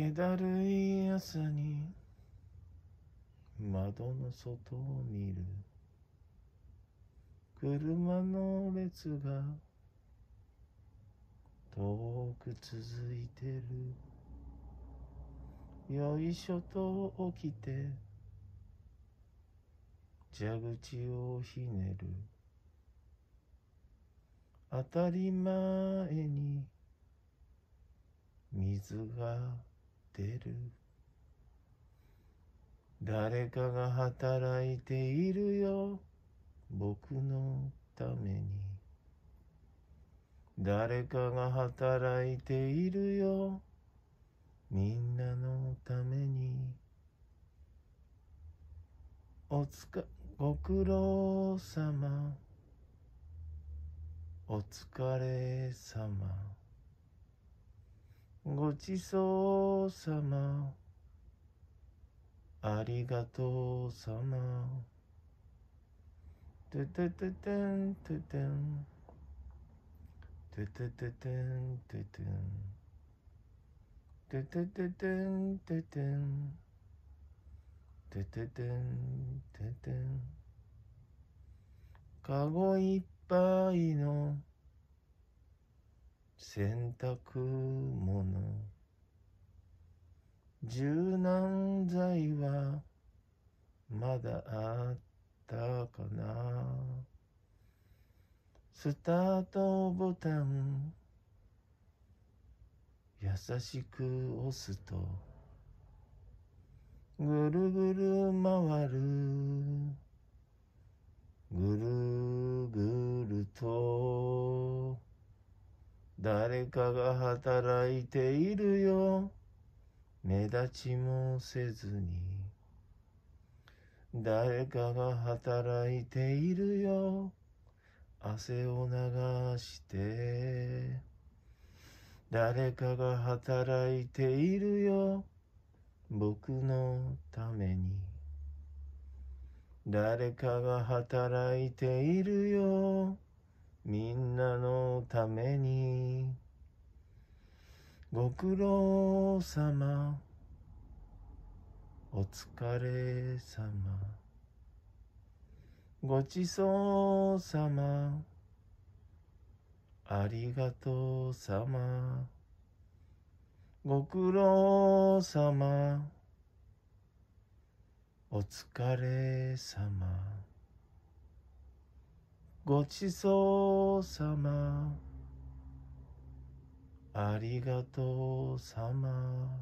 気だるい朝に窓の外を見る車の列が遠く続いてるよいしょと起きて蛇口をひねる当たり前に水がてる誰かが働いているよ僕のために誰かが働いているよみんなのためにおつかご苦労様お疲れ様ごちそうさまありがとうさまトゥトゥトゥトゥントゥトゥントゥトゥトゥトゥントゥトゥントゥトゥトゥトゥントゥトゥントゥトゥトゥントゥトゥンかごいっぱいの洗濯物柔軟剤はまだあったかなスタートボタン優しく押すとぐるぐる回るぐる誰かが働いているよ目立ちもせずに誰かが働いているよ汗を流して誰かが働いているよ僕のために誰かが働いているよみんなのためにご苦労様お疲れ様ごちそうさまありがとうさまご苦労さまお疲れさまごちそうさまありがとうさま